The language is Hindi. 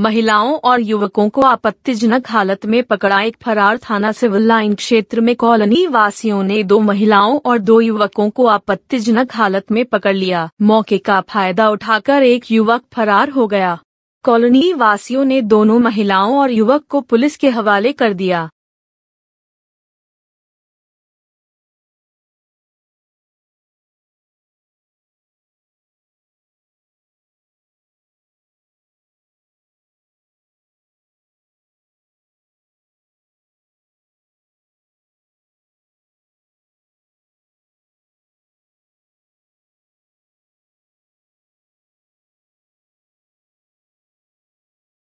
महिलाओं और युवकों को आपत्तिजनक हालत में पकड़ा एक फरार थाना सिविल लाइन क्षेत्र में कॉलोनी वासियों ने दो महिलाओं और दो युवकों को आपत्तिजनक हालत में पकड़ लिया मौके का फायदा उठाकर एक युवक फरार हो गया कॉलोनी वासियों ने दोनों महिलाओं और युवक को पुलिस के हवाले कर दिया